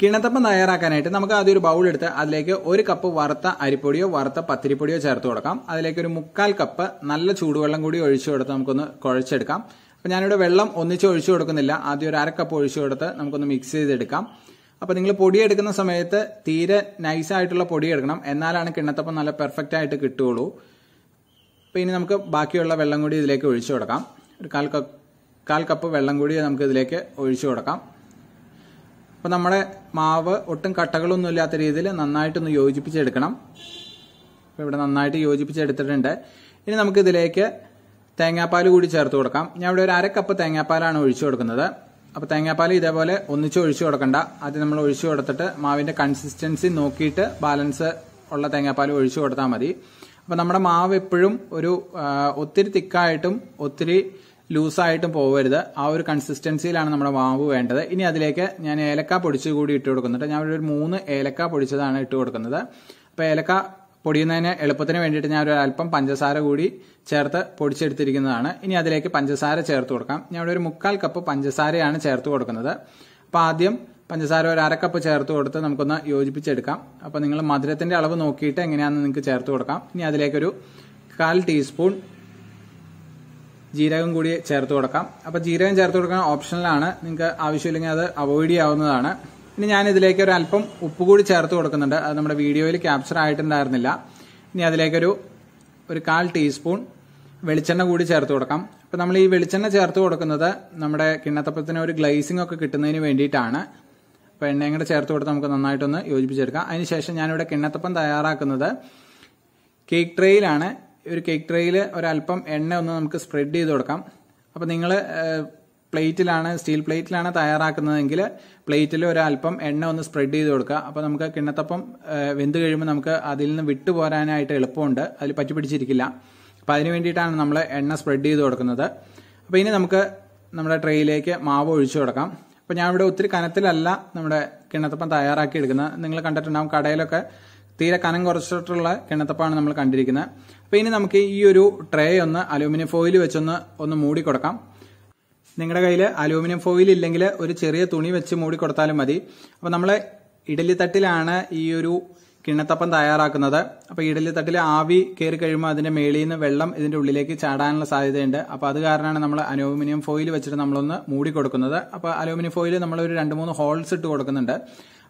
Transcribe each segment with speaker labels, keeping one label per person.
Speaker 1: കിണത്തപ്പം തയ്യാറാക്കാനായിട്ട് നമുക്ക് ആദ്യം ഒരു ബൗൾ എടുത്ത് അതിലേക്ക് ഒരു കപ്പ് വറുത്ത അരിപ്പൊടിയോ വറുത്ത പത്തിരിപ്പൊടിയോ ചേർത്ത് കൊടുക്കാം അതിലേക്ക് ഒരു മുക്കാൽ കപ്പ് നല്ല ചൂടുവെള്ളം കൂടി ഒഴിച്ചു കൊടുത്ത് നമുക്കൊന്ന് കുഴച്ചെടുക്കാം അപ്പം ഞാനിവിടെ വെള്ളം ഒന്നിച്ച് ഒഴിച്ചു കൊടുക്കുന്നില്ല ആദ്യം ഒരു അര കപ്പ് ഒഴിച്ചു കൊടുത്ത് നമുക്കൊന്ന് മിക്സ് ചെയ്തെടുക്കാം അപ്പോൾ നിങ്ങൾ പൊടി എടുക്കുന്ന സമയത്ത് തീരെ നൈസായിട്ടുള്ള പൊടി എടുക്കണം എന്നാലാണ് കിണത്തപ്പം നല്ല പെർഫെക്റ്റ് ആയിട്ട് കിട്ടുകയുള്ളൂ അപ്പം ഇനി നമുക്ക് ബാക്കിയുള്ള വെള്ളം കൂടി ഇതിലേക്ക് ഒഴിച്ചു കൊടുക്കാം ഒരു കാൽ കപ്പ് കാൽ കപ്പ് വെള്ളം കൂടി നമുക്ക് ഇതിലേക്ക് ഒഴിച്ചു കൊടുക്കാം അപ്പോൾ നമ്മുടെ മാവ് ഒട്ടും കട്ടകളൊന്നും ഇല്ലാത്ത രീതിയിൽ നന്നായിട്ടൊന്ന് യോജിപ്പിച്ചെടുക്കണം അപ്പോൾ ഇവിടെ നന്നായിട്ട് യോജിപ്പിച്ചെടുത്തിട്ടുണ്ട് ഇനി നമുക്ക് ഇതിലേക്ക് തേങ്ങാപ്പാൽ കൂടി ചേർത്ത് കൊടുക്കാം ഞാൻ ഇവിടെ ഒരു അരക്കപ്പ് കപ്പ് തേങ്ങാപ്പാലാണ് ഒഴിച്ചു കൊടുക്കുന്നത് അപ്പോൾ തേങ്ങാപ്പാൽ ഇതേപോലെ ഒന്നിച്ച് ഒഴിച്ചു കൊടുക്കണ്ട ആദ്യം നമ്മൾ ഒഴിച്ചു കൊടുത്തിട്ട് മാവിൻ്റെ കൺസിസ്റ്റൻസി നോക്കിയിട്ട് ബാലൻസ് ഉള്ള തേങ്ങാപ്പാൽ ഒഴിച്ചു കൊടുത്താൽ മതി അപ്പോൾ നമ്മുടെ മാവ് എപ്പോഴും ഒരു ഒത്തിരി തിക്കായിട്ടും ഒത്തിരി ലൂസായിട്ടും പോകരുത് ആ ഒരു കൺസിസ്റ്റൻസിയിലാണ് നമ്മുടെ മാവ് വേണ്ടത് ഇനി അതിലേക്ക് ഞാൻ ഏലക്ക പൊടിച്ച് കൂടി ഇട്ട് കൊടുക്കുന്നുണ്ട് ഞാൻ ഒരു മൂന്ന് ഏലക്ക പൊടിച്ചതാണ് ഇട്ട് കൊടുക്കുന്നത് അപ്പോൾ ഏലക്ക പൊടിയുന്നതിന് എളുപ്പത്തിന് വേണ്ടിയിട്ട് ഞാൻ ഒരു അല്പം പഞ്ചസാര കൂടി ചേർത്ത് പൊടിച്ചെടുത്തിരിക്കുന്നതാണ് ഇനി അതിലേക്ക് പഞ്ചസാര ചേർത്ത് കൊടുക്കാം ഞാൻ ഒരു മുക്കാൽ കപ്പ് പഞ്ചസാരയാണ് ചേർത്ത് കൊടുക്കുന്നത് അപ്പോൾ ആദ്യം പഞ്ചസാര ഒരു അരക്കപ്പ് ചേർത്ത് കൊടുത്ത് നമുക്കൊന്ന് യോജിപ്പിച്ചെടുക്കാം അപ്പോൾ നിങ്ങൾ മധുരത്തിൻ്റെ അളവ് നോക്കിയിട്ട് എങ്ങനെയാണെന്ന് നിങ്ങൾക്ക് ചേർത്ത് കൊടുക്കാം ഇനി അതിലേക്കൊരു കാൽ ടീസ്പൂൺ ജീരകം കൂടി ചേർത്ത് കൊടുക്കാം അപ്പോൾ ജീരകം ചേർത്ത് കൊടുക്കാൻ ഓപ്ഷനിലാണ് നിങ്ങൾക്ക് ആവശ്യമില്ലെങ്കിൽ അത് അവോയ്ഡ് ചെയ്യാവുന്നതാണ് ഇനി ഞാൻ ഇതിലേക്ക് ഒരു അല്പം ഉപ്പ് കൂടി ചേർത്ത് കൊടുക്കുന്നുണ്ട് അത് നമ്മുടെ വീഡിയോയിൽ ക്യാപ്ചർ ആയിട്ടുണ്ടായിരുന്നില്ല ഇനി അതിലേക്കൊരു ഒരു കാൽ ടീസ്പൂൺ വെളിച്ചെണ്ണ കൂടി ചേർത്ത് കൊടുക്കാം അപ്പോൾ നമ്മൾ ഈ വെളിച്ചെണ്ണ ചേർത്ത് കൊടുക്കുന്നത് നമ്മുടെ കിണ്ണത്തപ്പത്തിന് ഒരു ഗ്ലൈസിംഗ് ഒക്കെ കിട്ടുന്നതിന് വേണ്ടിയിട്ടാണ് അപ്പോൾ എണ്ണയും കൂടെ ചേർത്ത് കൊടുത്ത് നമുക്ക് നന്നായിട്ടൊന്ന് യോജിപ്പിച്ചെടുക്കാം അതിനുശേഷം ഞാനിവിടെ കിണ്ണത്തപ്പം തയ്യാറാക്കുന്നത് കേക്ക് ട്രേയിലാണ് ഒരു കേക്ക് ട്രേയിൽ ഒരല്പം എണ്ണ ഒന്ന് നമുക്ക് സ്പ്രെഡ് ചെയ്ത് കൊടുക്കാം അപ്പോൾ നിങ്ങൾ പ്ലേറ്റിലാണ് സ്റ്റീൽ പ്ലേറ്റിലാണ് തയ്യാറാക്കുന്നതെങ്കിൽ പ്ലേറ്റിൽ ഒരല്പം എണ്ണ ഒന്ന് സ്പ്രെഡ് ചെയ്ത് കൊടുക്കുക അപ്പോൾ നമുക്ക് കിണ്ണത്തപ്പം വെന്ത് കഴിയുമ്പോൾ നമുക്ക് അതിൽ നിന്ന് വിട്ടു പോരാനായിട്ട് എളുപ്പമുണ്ട് അതിൽ പറ്റി പിടിച്ചിരിക്കില്ല അപ്പം അതിന് വേണ്ടിയിട്ടാണ് നമ്മൾ എണ്ണ സ്പ്രെഡ് ചെയ്ത് കൊടുക്കുന്നത് അപ്പോൾ ഇനി നമുക്ക് നമ്മുടെ ട്രേയിലേക്ക് മാവ് ഒഴിച്ചു കൊടുക്കാം അപ്പോൾ ഞാൻ ഇവിടെ ഒത്തിരി കനത്തിലല്ല നമ്മുടെ കിണ്ണത്തപ്പം തയ്യാറാക്കി എടുക്കുന്നത് നിങ്ങൾ കണ്ടിട്ടുണ്ടാകും കടയിലൊക്കെ തീരെ കനം കുറച്ചിട്ടുള്ള കിണത്തപ്പാണ് നമ്മൾ കണ്ടിരിക്കുന്നത് അപ്പോൾ ഇനി നമുക്ക് ഈ ഒരു ട്രേ ഒന്ന് അലൂമിനിയം ഫോയിൽ വെച്ചൊന്ന് ഒന്ന് മൂടി കൊടുക്കാം നിങ്ങളുടെ കയ്യിൽ അലൂമിനിയം ഫോയിൽ ഇല്ലെങ്കിൽ ഒരു ചെറിയ തുണി വെച്ച് മൂടി കൊടുത്താലും മതി അപ്പോൾ നമ്മൾ ഇഡലിത്തട്ടിലാണ് ഈ ഒരു കിണ്ണത്തപ്പം തയ്യാറാക്കുന്നത് അപ്പോൾ ഇഡലിത്തട്ടിൽ ആവി കയറി കഴിയുമ്പോൾ അതിൻ്റെ മേളിൽ നിന്ന് വെള്ളം ഇതിൻ്റെ ഉള്ളിലേക്ക് ചാടാനുള്ള സാധ്യതയുണ്ട് അപ്പോൾ അത് കാരണമാണ് നമ്മൾ അലൂമിനിയം ഫോയിൽ വെച്ചിട്ട് നമ്മളൊന്ന് മൂടി കൊടുക്കുന്നത് അപ്പോൾ അലൂമിനിയം ഫോയിൽ നമ്മൾ ഒരു രണ്ട് മൂന്ന് ഹോൾസ് ഇട്ട് കൊടുക്കുന്നുണ്ട്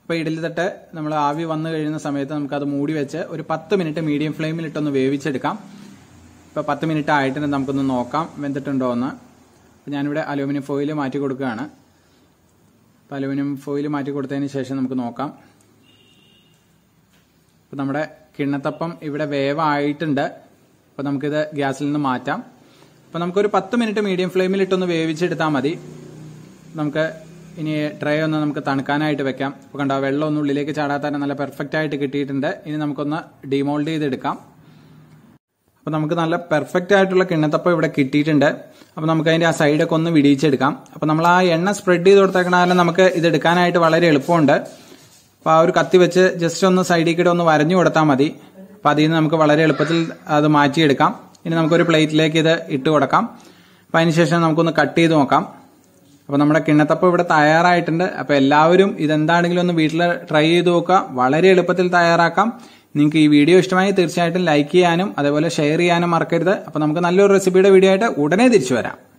Speaker 1: ഇപ്പോൾ ഇഡലി തട്ട് നമ്മൾ ആവി വന്നു കഴിയുന്ന സമയത്ത് നമുക്കത് മൂടി വെച്ച് ഒരു പത്ത് മിനിറ്റ് മീഡിയം ഫ്ലെയിമിൽ ഇട്ടൊന്ന് വേവിച്ചെടുക്കാം ഇപ്പോൾ പത്ത് മിനിറ്റ് ആയിട്ടുണ്ട് നമുക്കൊന്ന് നോക്കാം വെന്തിട്ടുണ്ടോ എന്ന് അപ്പോൾ ഞാനിവിടെ അലൂമിനിയം ഫോയിൽ മാറ്റി കൊടുക്കുകയാണ് അപ്പോൾ അലൂമിനിയം ഫോയിൽ മാറ്റി കൊടുത്തതിന് ശേഷം നമുക്ക് നോക്കാം അപ്പോൾ നമ്മുടെ കിണ്ണത്തപ്പം ഇവിടെ വേവായിട്ടുണ്ട് അപ്പോൾ നമുക്കിത് ഗ്യാസിൽ നിന്ന് മാറ്റാം അപ്പോൾ നമുക്കൊരു പത്ത് മിനിറ്റ് മീഡിയം ഫ്ലെയിമിൽ ഇട്ടൊന്ന് വേവിച്ചെടുത്താൽ മതി നമുക്ക് ഇനി ട്രേ ഒന്ന് നമുക്ക് തണുക്കാനായിട്ട് വെക്കാം അപ്പോൾ കണ്ടോ വെള്ളം ഒന്ന് ഉള്ളിലേക്ക് ചാടാത്ത നല്ല പെർഫെക്റ്റ് ആയിട്ട് കിട്ടിയിട്ടുണ്ട് ഇനി നമുക്കൊന്ന് ഡിമോൾഡ് ചെയ്തെടുക്കാം അപ്പോൾ നമുക്ക് നല്ല പെർഫെക്റ്റ് ആയിട്ടുള്ള കിണ്ണത്തപ്പം ഇവിടെ കിട്ടിയിട്ടുണ്ട് അപ്പോൾ നമുക്ക് അതിൻ്റെ ആ സൈഡൊക്കെ ഒന്ന് വിടിയിച്ചെടുക്കാം അപ്പോൾ നമ്മൾ ആ എണ്ണ സ്പ്രെഡ് ചെയ്ത് കൊടുത്തേക്കണാലും നമുക്ക് ഇത് എടുക്കാനായിട്ട് വളരെ എളുപ്പമുണ്ട് അപ്പോൾ ആ ഒരു കത്തി വെച്ച് ജസ്റ്റ് ഒന്ന് സൈഡിൽ കൂടെ ഒന്ന് വരഞ്ഞു കൊടുത്താൽ മതി അപ്പോൾ അതിൽ നിന്ന് നമുക്ക് വളരെ എളുപ്പത്തിൽ അത് മാറ്റിയെടുക്കാം ഇനി നമുക്കൊരു പ്ലേറ്റിലേക്ക് ഇത് ഇട്ട് കൊടുക്കാം അപ്പോൾ അതിനുശേഷം നമുക്കൊന്ന് കട്ട് ചെയ്ത് നോക്കാം അപ്പോൾ നമ്മുടെ കിണ്ണത്തപ്പം ഇവിടെ തയ്യാറായിട്ടുണ്ട് അപ്പോൾ എല്ലാവരും ഇതെന്താണെങ്കിലും ഒന്ന് വീട്ടിൽ ട്രൈ ചെയ്ത് നോക്കുക വളരെ എളുപ്പത്തിൽ തയ്യാറാക്കാം നിങ്ങൾക്ക് ഈ വീഡിയോ ഇഷ്ടമായി തീർച്ചയായിട്ടും ലൈക്ക് ചെയ്യാനും അതേപോലെ ഷെയർ ചെയ്യാനും മറക്കരുത് അപ്പോൾ നമുക്ക് നല്ലൊരു റെസിപ്പിയുടെ വീഡിയോ ആയിട്ട് ഉടനെ തിരിച്ചു വരാം